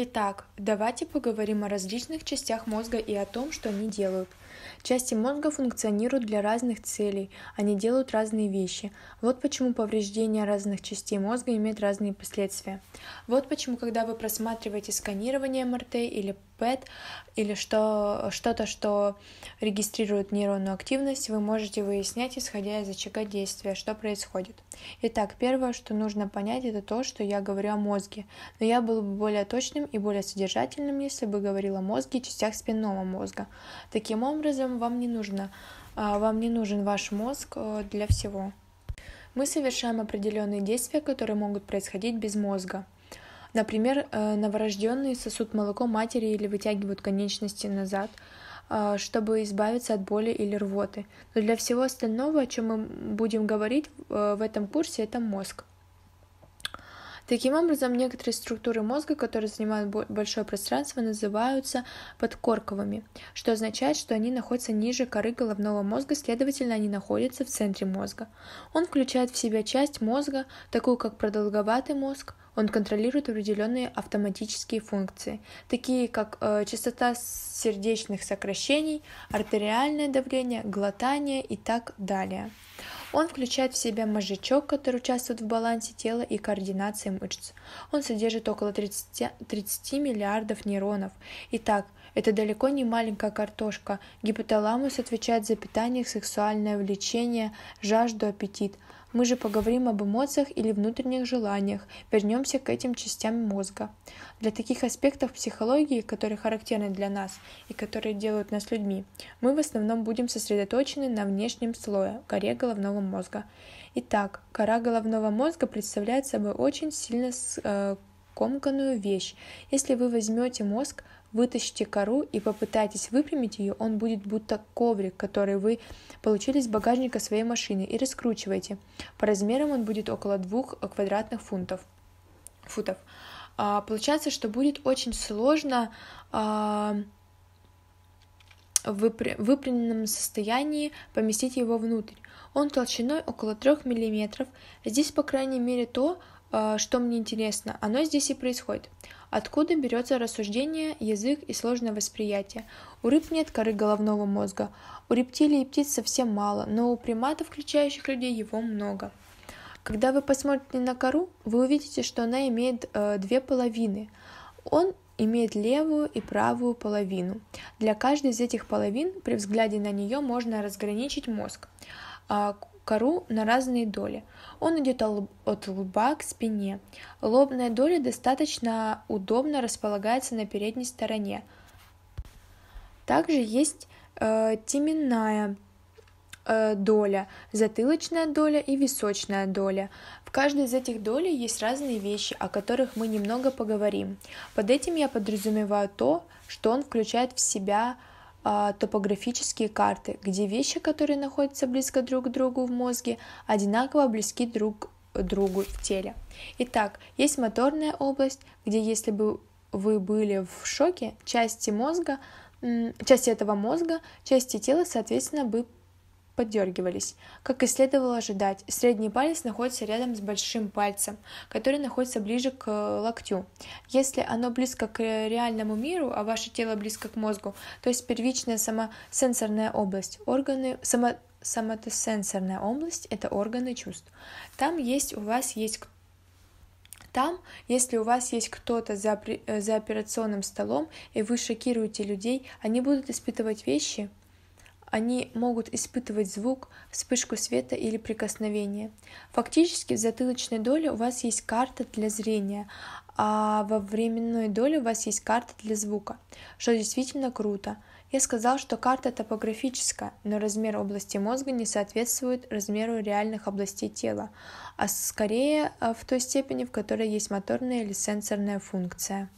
Итак, давайте поговорим о различных частях мозга и о том, что они делают. Части мозга функционируют для разных целей, они делают разные вещи. Вот почему повреждения разных частей мозга имеют разные последствия. Вот почему, когда вы просматриваете сканирование МРТ или ПЭТ, или что, что-то, что регистрирует нейронную активность, вы можете выяснять, исходя из очага действия, что происходит. Итак, первое, что нужно понять, это то, что я говорю о мозге. Но я был бы более точным, и более содержательным, если бы говорил о мозге и частях спинного мозга. Таким образом, вам не, нужно, а, вам не нужен ваш мозг э, для всего. Мы совершаем определенные действия, которые могут происходить без мозга. Например, э, новорожденные сосут молоко матери или вытягивают конечности назад, э, чтобы избавиться от боли или рвоты. Но для всего остального, о чем мы будем говорить в этом курсе, это мозг. Таким образом, некоторые структуры мозга, которые занимают большое пространство, называются подкорковыми, что означает, что они находятся ниже коры головного мозга, следовательно, они находятся в центре мозга. Он включает в себя часть мозга, такую как продолговатый мозг, он контролирует определенные автоматические функции, такие как э, частота сердечных сокращений, артериальное давление, глотание и так далее. Он включает в себя мозжечок, который участвует в балансе тела и координации мышц. Он содержит около 30, 30 миллиардов нейронов. Итак, это далеко не маленькая картошка. Гипоталамус отвечает за питание, сексуальное влечение, жажду, аппетит – мы же поговорим об эмоциях или внутренних желаниях, вернемся к этим частям мозга. Для таких аспектов психологии, которые характерны для нас и которые делают нас людьми, мы в основном будем сосредоточены на внешнем слое, коре головного мозга. Итак, кора головного мозга представляет собой очень сильно э, скомканную вещь. Если вы возьмете мозг, вытащите кору и попытаетесь выпрямить ее, он будет будто коврик, который вы получили из багажника своей машины и раскручиваете. По размерам он будет около двух квадратных фунтов. футов. А, получается, что будет очень сложно а, в выпрямленном состоянии поместить его внутрь. Он толщиной около 3 мм. Здесь, по крайней мере, то, Э, что мне интересно, оно здесь и происходит. Откуда берется рассуждение, язык и сложное восприятие? У рыб нет коры головного мозга, у рептилий и птиц совсем мало, но у приматов, включающих людей, его много. Когда вы посмотрите на кору, вы увидите, что она имеет э, две половины. Он имеет левую и правую половину. Для каждой из этих половин при взгляде на нее можно разграничить мозг. А, кору на разные доли. Он идет от лба к спине. Лобная доля достаточно удобно располагается на передней стороне. Также есть э, теменная э, доля, затылочная доля и височная доля. В каждой из этих долей есть разные вещи, о которых мы немного поговорим. Под этим я подразумеваю то, что он включает в себя а, топографические карты, где вещи, которые находятся близко друг к другу в мозге, одинаково близки друг к другу в теле. Итак, есть моторная область, где если бы вы были в шоке, части мозга, части этого мозга, части тела, соответственно, бы подергивались, Как и следовало ожидать, средний палец находится рядом с большим пальцем, который находится ближе к э, локтю. Если оно близко к э, реальному миру, а ваше тело близко к мозгу, то есть первичная самосенсорная область, органы, само, самотосенсорная область – это органы чувств. Там есть у вас есть там, если у вас есть кто-то за, э, за операционным столом, и вы шокируете людей, они будут испытывать вещи, они могут испытывать звук, вспышку света или прикосновение. Фактически в затылочной доле у вас есть карта для зрения, а во временной доле у вас есть карта для звука, что действительно круто. Я сказал, что карта топографическая, но размер области мозга не соответствует размеру реальных областей тела, а скорее э, в той степени, в которой есть моторная или сенсорная функция.